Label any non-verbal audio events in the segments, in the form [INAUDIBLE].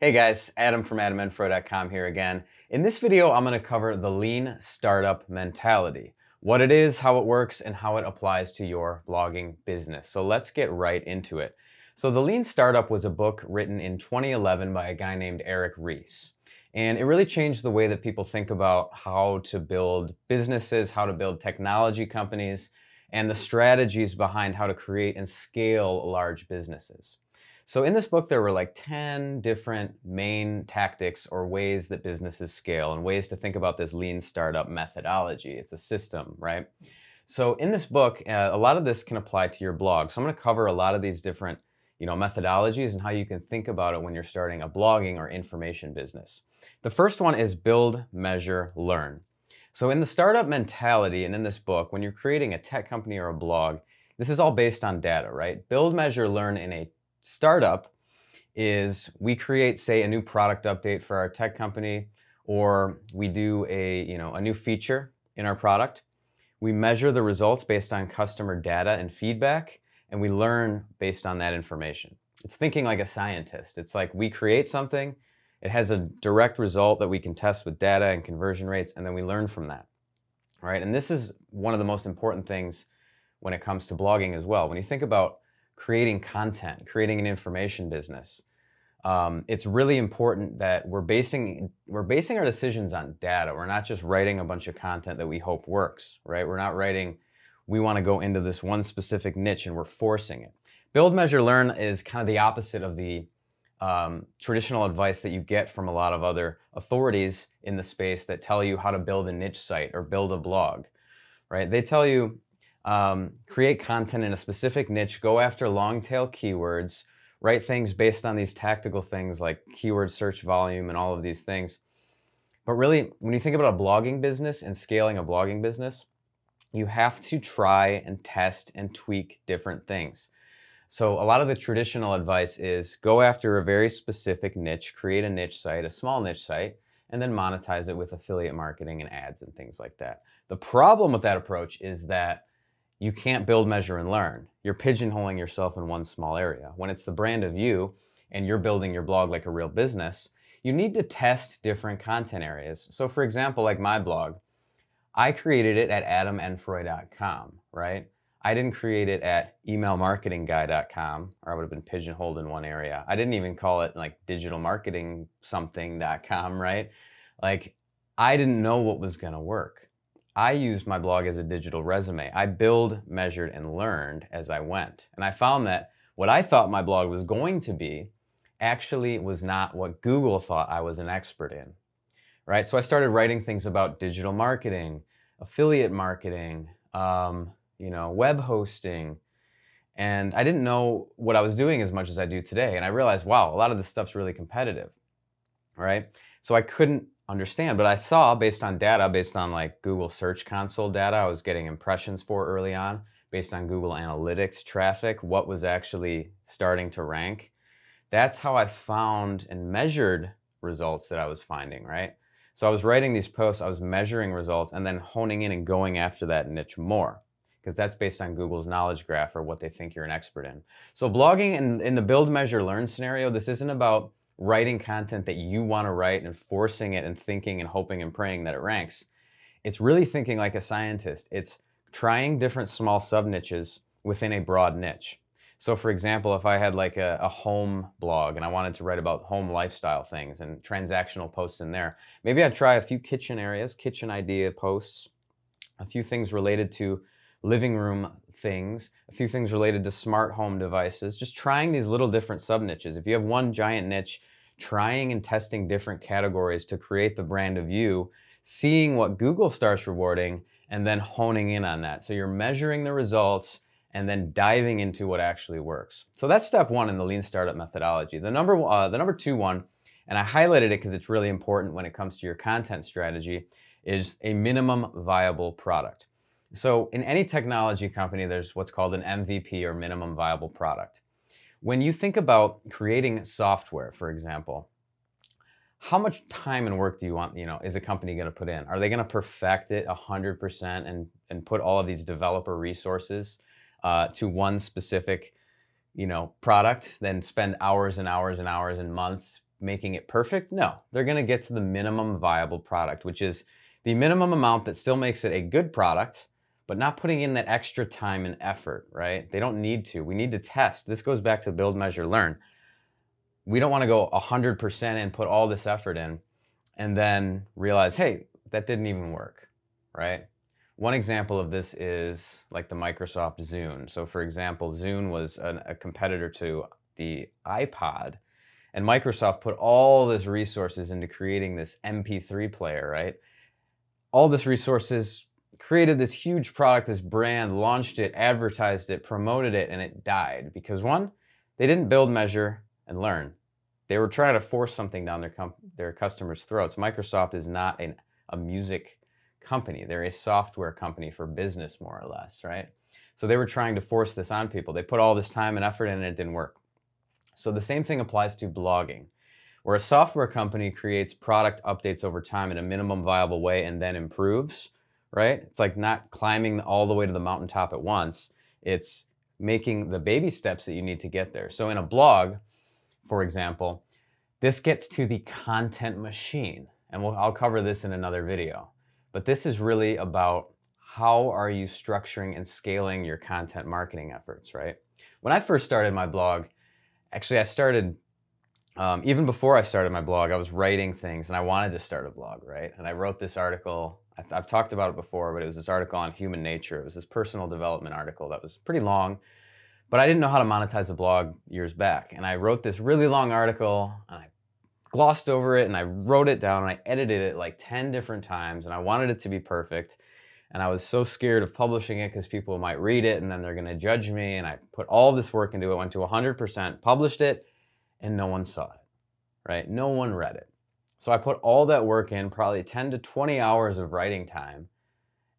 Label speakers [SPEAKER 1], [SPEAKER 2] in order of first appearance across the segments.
[SPEAKER 1] Hey guys, Adam from adamenfro.com here again. In this video, I'm gonna cover the lean startup mentality, what it is, how it works, and how it applies to your blogging business. So let's get right into it. So The Lean Startup was a book written in 2011 by a guy named Eric Reese. And it really changed the way that people think about how to build businesses, how to build technology companies, and the strategies behind how to create and scale large businesses. So in this book, there were like 10 different main tactics or ways that businesses scale and ways to think about this lean startup methodology. It's a system, right? So in this book, uh, a lot of this can apply to your blog. So I'm gonna cover a lot of these different you know, methodologies and how you can think about it when you're starting a blogging or information business. The first one is build, measure, learn. So in the startup mentality and in this book, when you're creating a tech company or a blog, this is all based on data, right? Build, measure, learn in a startup is we create, say, a new product update for our tech company, or we do a, you know, a new feature in our product. We measure the results based on customer data and feedback, and we learn based on that information. It's thinking like a scientist. It's like we create something, it has a direct result that we can test with data and conversion rates, and then we learn from that. All right, and this is one of the most important things when it comes to blogging as well. When you think about creating content, creating an information business, um, it's really important that we're basing we're basing our decisions on data. We're not just writing a bunch of content that we hope works, right? We're not writing we want to go into this one specific niche and we're forcing it. Build, measure, learn is kind of the opposite of the um, traditional advice that you get from a lot of other authorities in the space that tell you how to build a niche site or build a blog, right? They tell you um, create content in a specific niche, go after long tail keywords, write things based on these tactical things like keyword search volume and all of these things. But really, when you think about a blogging business and scaling a blogging business, you have to try and test and tweak different things. So a lot of the traditional advice is go after a very specific niche, create a niche site, a small niche site, and then monetize it with affiliate marketing and ads and things like that. The problem with that approach is that you can't build, measure, and learn. You're pigeonholing yourself in one small area. When it's the brand of you and you're building your blog like a real business, you need to test different content areas. So for example, like my blog, I created it at adamenfroy.com, right? I didn't create it at emailmarketingguy.com or I would have been pigeonholed in one area. I didn't even call it like digitalmarketingsomething.com, right? Like I didn't know what was going to work. I used my blog as a digital resume. I build, measured, and learned as I went. And I found that what I thought my blog was going to be actually was not what Google thought I was an expert in, right? So I started writing things about digital marketing, affiliate marketing, um, you know, web hosting. And I didn't know what I was doing as much as I do today. And I realized, wow, a lot of this stuff's really competitive, right? So I couldn't understand, but I saw based on data, based on like Google Search Console data, I was getting impressions for early on, based on Google Analytics traffic, what was actually starting to rank. That's how I found and measured results that I was finding, right? So I was writing these posts, I was measuring results, and then honing in and going after that niche more because that's based on Google's knowledge graph or what they think you're an expert in. So blogging in, in the build, measure, learn scenario, this isn't about writing content that you want to write and forcing it and thinking and hoping and praying that it ranks. It's really thinking like a scientist. It's trying different small sub niches within a broad niche. So for example, if I had like a, a, home blog and I wanted to write about home lifestyle things and transactional posts in there, maybe I'd try a few kitchen areas, kitchen idea posts, a few things related to living room things, a few things related to smart home devices, just trying these little different sub niches. If you have one giant niche, trying and testing different categories to create the brand of you, seeing what Google starts rewarding, and then honing in on that. So you're measuring the results and then diving into what actually works. So that's step one in the lean startup methodology. The number, uh, the number two one, and I highlighted it because it's really important when it comes to your content strategy, is a minimum viable product. So in any technology company, there's what's called an MVP or minimum viable product. When you think about creating software, for example, how much time and work do you want, you know, is a company going to put in? Are they going to perfect it 100% and, and put all of these developer resources uh, to one specific, you know, product, then spend hours and hours and hours and months making it perfect? No, they're going to get to the minimum viable product, which is the minimum amount that still makes it a good product, but not putting in that extra time and effort, right? They don't need to. We need to test. This goes back to build, measure, learn. We don't want to go 100% and put all this effort in and then realize, hey, that didn't even work, right? One example of this is like the Microsoft Zune. So, for example, Zune was an, a competitor to the iPod, and Microsoft put all this resources into creating this MP3 player, right? All this resources created this huge product, this brand, launched it, advertised it, promoted it, and it died because one, they didn't build, measure, and learn. They were trying to force something down their their customers' throats. Microsoft is not an, a music company; they're a software company for business, more or less, right? So they were trying to force this on people. They put all this time and effort in, and it didn't work. So the same thing applies to blogging, where a software company creates product updates over time in a minimum viable way and then improves right? It's like not climbing all the way to the mountaintop at once. It's making the baby steps that you need to get there. So in a blog, for example, this gets to the content machine. And we'll, I'll cover this in another video. But this is really about how are you structuring and scaling your content marketing efforts, right? When I first started my blog, actually I started, um, even before I started my blog, I was writing things and I wanted to start a blog, right? And I wrote this article I've talked about it before, but it was this article on human nature. It was this personal development article that was pretty long, but I didn't know how to monetize a blog years back. And I wrote this really long article and I glossed over it and I wrote it down and I edited it like 10 different times and I wanted it to be perfect. And I was so scared of publishing it because people might read it and then they're going to judge me. And I put all this work into it, went to 100%, published it, and no one saw it, right? No one read it. So I put all that work in, probably 10 to 20 hours of writing time,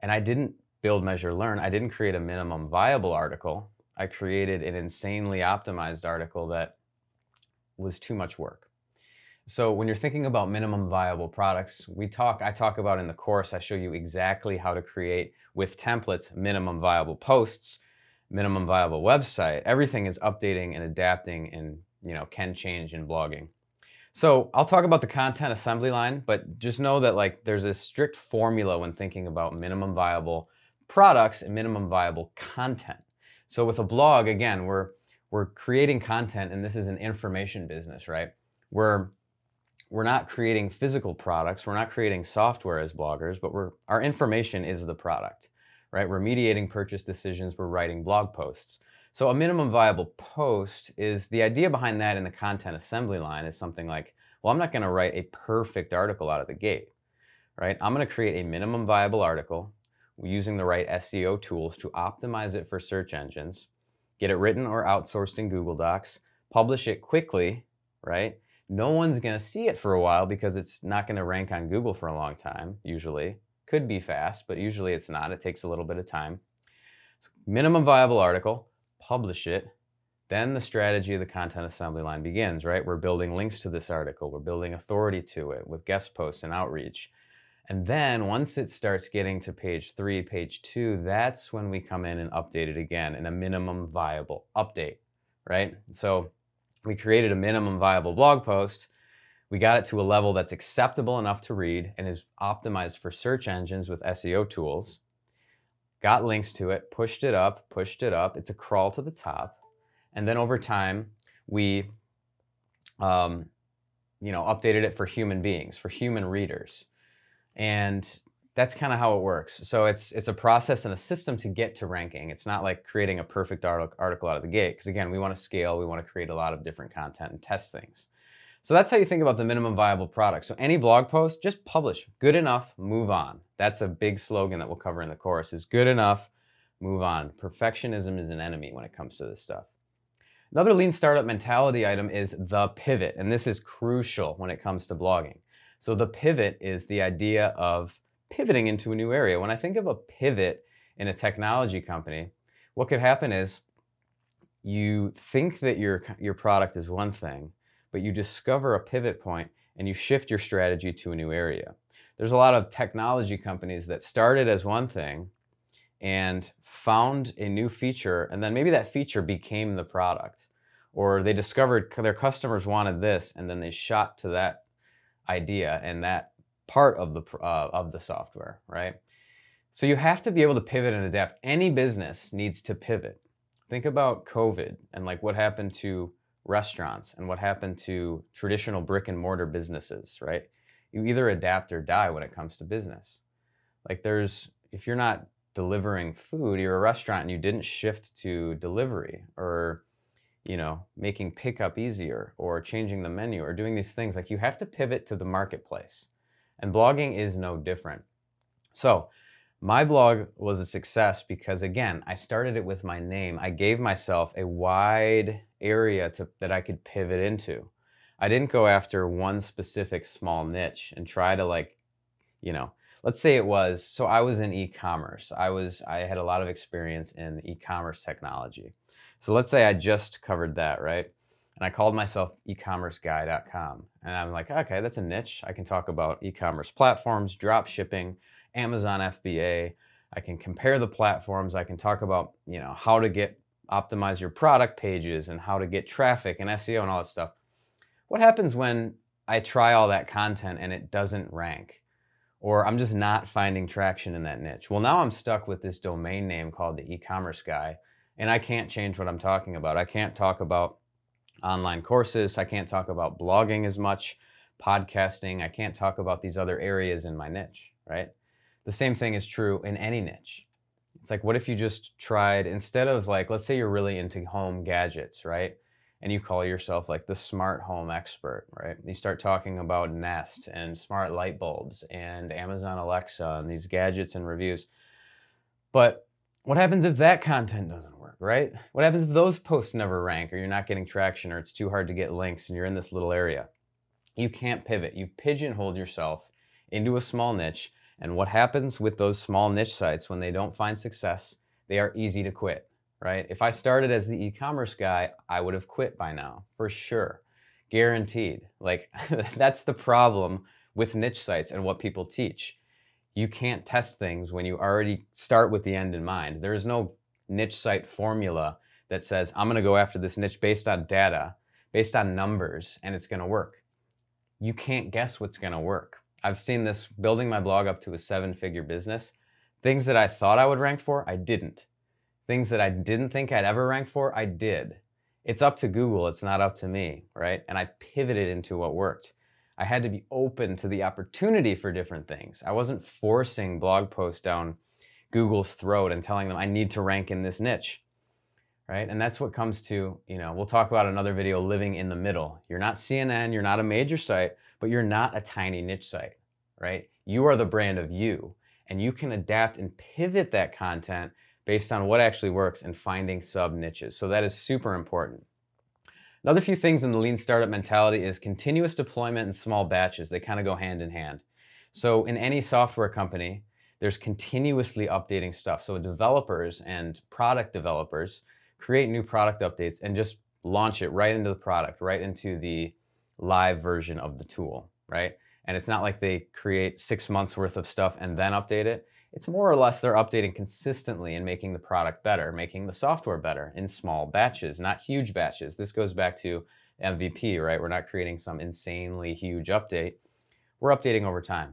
[SPEAKER 1] and I didn't build, measure, learn. I didn't create a minimum viable article. I created an insanely optimized article that was too much work. So when you're thinking about minimum viable products, we talk, I talk about in the course, I show you exactly how to create with templates, minimum viable posts, minimum viable website. Everything is updating and adapting and, you know, can change in blogging. So I'll talk about the content assembly line, but just know that like there's a strict formula when thinking about minimum viable products and minimum viable content. So with a blog, again, we're we're creating content and this is an information business, right? We're we're not creating physical products, we're not creating software as bloggers, but we're our information is the product, right? We're mediating purchase decisions, we're writing blog posts. So a minimum viable post is the idea behind that in the content assembly line is something like, well, I'm not going to write a perfect article out of the gate, right? I'm going to create a minimum viable article using the right SEO tools to optimize it for search engines, get it written or outsourced in Google Docs, publish it quickly, right? No one's going to see it for a while because it's not going to rank on Google for a long time, usually. Could be fast, but usually it's not. It takes a little bit of time. So minimum viable article publish it, then the strategy of the content assembly line begins, right? We're building links to this article, we're building authority to it with guest posts and outreach. And then once it starts getting to page three, page two, that's when we come in and update it again in a minimum viable update, right? So we created a minimum viable blog post. We got it to a level that's acceptable enough to read and is optimized for search engines with SEO tools got links to it, pushed it up, pushed it up. It's a crawl to the top. And then over time, we um, you know, updated it for human beings, for human readers. And that's kind of how it works. So it's it's a process and a system to get to ranking. It's not like creating a perfect article, article out of the gate because again, we want to scale, we want to create a lot of different content and test things. So that's how you think about the minimum viable product. So any blog post, just publish. Good enough, move on. That's a big slogan that we'll cover in the course is good enough, move on. Perfectionism is an enemy when it comes to this stuff. Another lean startup mentality item is the pivot, and this is crucial when it comes to blogging. So the pivot is the idea of pivoting into a new area. When I think of a pivot in a technology company, what could happen is you think that your your product is one thing, but you discover a pivot point and you shift your strategy to a new area. There's a lot of technology companies that started as one thing and found a new feature, and then maybe that feature became the product. Or they discovered their customers wanted this, and then they shot to that idea and that part of the uh, of the software, right? So you have to be able to pivot and adapt. Any business needs to pivot. Think about COVID and like what happened to restaurants and what happened to traditional brick and mortar businesses, right? You either adapt or die when it comes to business. Like there's if you're not delivering food, you're a restaurant and you didn't shift to delivery or you know, making pickup easier or changing the menu or doing these things like you have to pivot to the marketplace. And blogging is no different. So, my blog was a success because, again, I started it with my name. I gave myself a wide area to, that I could pivot into. I didn't go after one specific small niche and try to, like, you know, let's say it was so I was in e-commerce. I was I had a lot of experience in e-commerce technology. So let's say I just covered that, right? And I called myself ecommerceguy.com. And I'm like, okay, that's a niche. I can talk about e-commerce platforms, drop shipping, Amazon FBA. I can compare the platforms. I can talk about, you know, how to get optimize your product pages and how to get traffic and SEO and all that stuff. What happens when I try all that content and it doesn't rank? Or I'm just not finding traction in that niche. Well, now I'm stuck with this domain name called the e-commerce guy and I can't change what I'm talking about. I can't talk about online courses. I can't talk about blogging as much, podcasting. I can't talk about these other areas in my niche, right? The same thing is true in any niche. It's like, what if you just tried, instead of like, let's say you're really into home gadgets, right? And you call yourself like the smart home expert, right? You start talking about Nest and smart light bulbs and Amazon Alexa and these gadgets and reviews. But what happens if that content doesn't work, right? What happens if those posts never rank or you're not getting traction or it's too hard to get links and you're in this little area? You can't pivot. You've pigeonholed yourself into a small niche and what happens with those small niche sites when they don't find success, they are easy to quit, right? If I started as the e-commerce guy, I would have quit by now, for sure. Guaranteed. Like [LAUGHS] that's the problem with niche sites and what people teach. You can't test things when you already start with the end in mind. There is no niche site formula that says, I'm going to go after this niche based on data, based on numbers, and it's going to work. You can't guess what's going to work. I've seen this building my blog up to a seven figure business. Things that I thought I would rank for, I didn't. Things that I didn't think I'd ever rank for, I did. It's up to Google, it's not up to me, right? And I pivoted into what worked. I had to be open to the opportunity for different things. I wasn't forcing blog posts down Google's throat and telling them I need to rank in this niche. Right? And that's what comes to, you know, we'll talk about another video living in the middle. You're not CNN, you're not a major site, but you're not a tiny niche site, right? You are the brand of you, and you can adapt and pivot that content based on what actually works and finding sub niches. So that is super important. Another few things in the lean startup mentality is continuous deployment and small batches. They kind of go hand in hand. So in any software company, there's continuously updating stuff. So developers and product developers create new product updates and just launch it right into the product, right into the live version of the tool, right? And it's not like they create six months worth of stuff and then update it. It's more or less they're updating consistently and making the product better, making the software better in small batches, not huge batches. This goes back to MVP, right? We're not creating some insanely huge update. We're updating over time.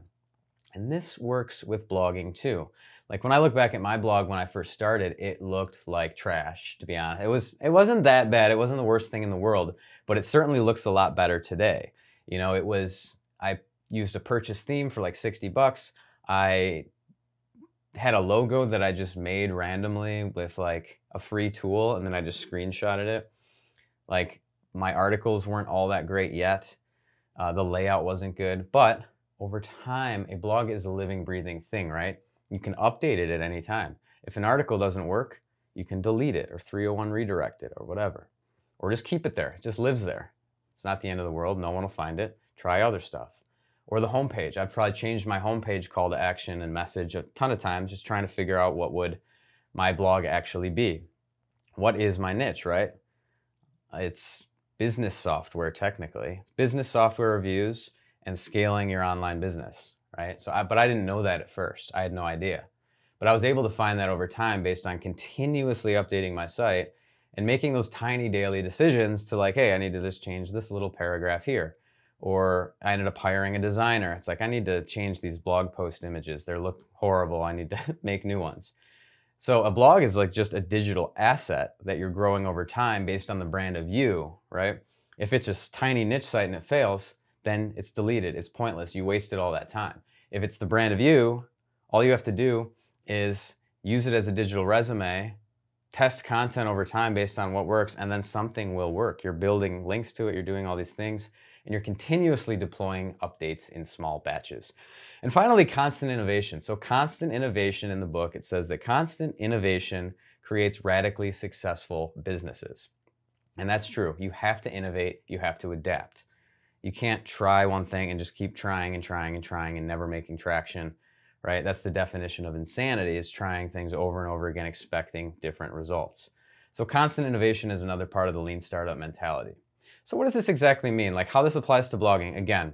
[SPEAKER 1] And this works with blogging too. Like when I look back at my blog when I first started, it looked like trash, to be honest. It was it wasn't that bad. It wasn't the worst thing in the world, but it certainly looks a lot better today. You know, it was, I used a purchase theme for like 60 bucks. I had a logo that I just made randomly with like a free tool and then I just screenshotted it. Like my articles weren't all that great yet. Uh, the layout wasn't good, but over time, a blog is a living, breathing thing, right? You can update it at any time. If an article doesn't work, you can delete it or 301 redirect it or whatever. Or just keep it there. It just lives there. It's not the end of the world. No one will find it. Try other stuff. Or the homepage. I've probably changed my homepage call to action and message a ton of times just trying to figure out what would my blog actually be. What is my niche, right? It's business software technically. Business software reviews and scaling your online business, right? So I, but I didn't know that at first. I had no idea. But I was able to find that over time based on continuously updating my site and making those tiny daily decisions to like, hey, I need to just change this little paragraph here. Or I ended up hiring a designer. It's like, I need to change these blog post images. They look horrible. I need to [LAUGHS] make new ones. So a blog is like just a digital asset that you're growing over time based on the brand of you, right? If it's a tiny niche site and it fails, then it's deleted. It's pointless. You wasted all that time. If it's the brand of you, all you have to do is use it as a digital resume test content over time based on what works, and then something will work. You're building links to it, you're doing all these things, and you're continuously deploying updates in small batches. And finally, constant innovation. So, constant innovation in the book, it says that constant innovation creates radically successful businesses. And that's true. You have to innovate, you have to adapt. You can't try one thing and just keep trying and trying and trying and never making traction right? That's the definition of insanity is trying things over and over again, expecting different results. So constant innovation is another part of the lean startup mentality. So what does this exactly mean? Like how this applies to blogging? Again,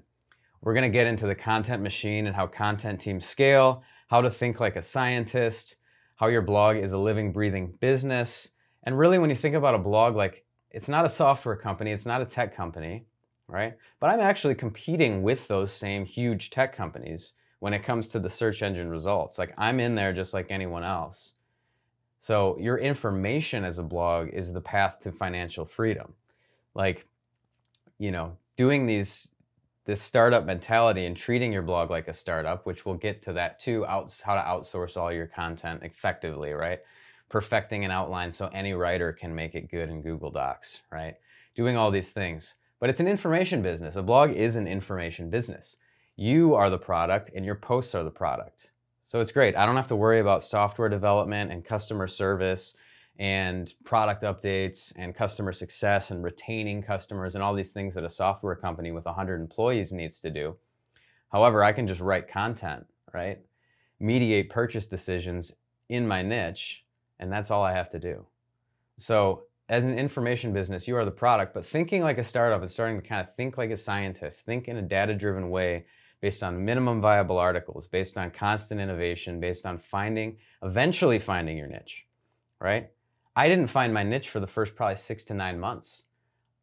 [SPEAKER 1] we're going to get into the content machine and how content teams scale, how to think like a scientist, how your blog is a living, breathing business. And really when you think about a blog, like it's not a software company, it's not a tech company, right? But I'm actually competing with those same huge tech companies when it comes to the search engine results. Like I'm in there just like anyone else. So your information as a blog is the path to financial freedom. Like, you know, doing these this startup mentality and treating your blog like a startup, which we'll get to that too, out, how to outsource all your content effectively, right? Perfecting an outline so any writer can make it good in Google Docs, right? Doing all these things. But it's an information business. A blog is an information business. You are the product and your posts are the product. So it's great. I don't have to worry about software development and customer service and product updates and customer success and retaining customers and all these things that a software company with 100 employees needs to do. However, I can just write content, right? Mediate purchase decisions in my niche, and that's all I have to do. So, as an information business, you are the product, but thinking like a startup and starting to kind of think like a scientist, think in a data driven way based on minimum viable articles, based on constant innovation, based on finding, eventually finding your niche, right? I didn't find my niche for the first probably six to nine months.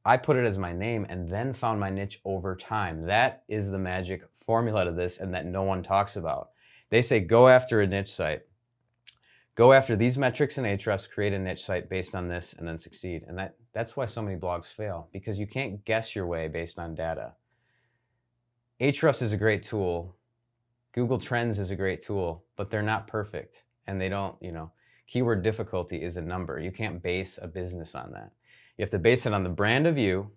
[SPEAKER 1] I put it as my name and then found my niche over time. That is the magic formula to this and that no one talks about. They say go after a niche site, go after these metrics and Ahrefs, create a niche site based on this, and then succeed. And that, that's why so many blogs fail because you can't guess your way based on data. Ahrefs is a great tool. Google Trends is a great tool, but they're not perfect. And they don't, you know, keyword difficulty is a number. You can't base a business on that. You have to base it on the brand of you,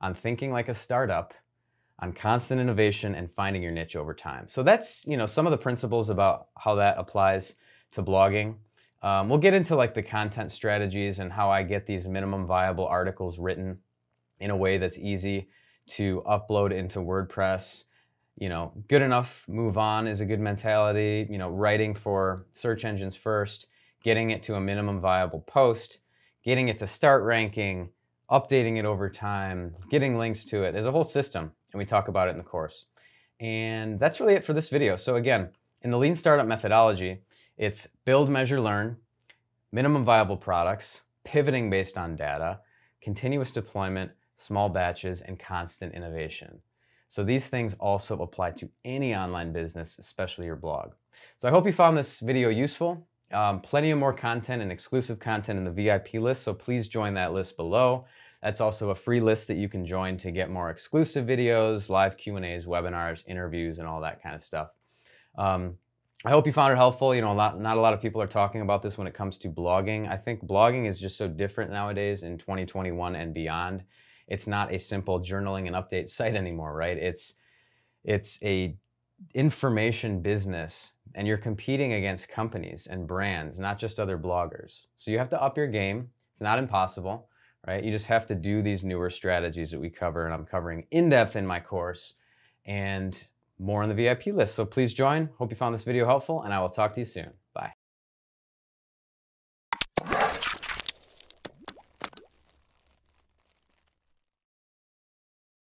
[SPEAKER 1] on thinking like a startup, on constant innovation and finding your niche over time. So that's, you know, some of the principles about how that applies to blogging. Um, we'll get into like the content strategies and how I get these minimum viable articles written in a way that's easy to upload into WordPress. You know, good enough, move on is a good mentality. You know, writing for search engines first, getting it to a minimum viable post, getting it to start ranking, updating it over time, getting links to it. There's a whole system, and we talk about it in the course. And that's really it for this video. So again, in the Lean Startup methodology, it's build, measure, learn, minimum viable products, pivoting based on data, continuous deployment, small batches, and constant innovation. So these things also apply to any online business, especially your blog. So I hope you found this video useful. Um, plenty of more content and exclusive content in the VIP list, so please join that list below. That's also a free list that you can join to get more exclusive videos, live Q&As, webinars, interviews, and all that kind of stuff. Um, I hope you found it helpful. You know, not a lot of people are talking about this when it comes to blogging. I think blogging is just so different nowadays in 2021 and beyond it's not a simple journaling and update site anymore, right? It's it's a information business and you're competing against companies and brands, not just other bloggers. So you have to up your game. It's not impossible, right? You just have to do these newer strategies that we cover and I'm covering in depth in my course and more on the VIP list. So please join. Hope you found this video helpful and I will talk to you soon.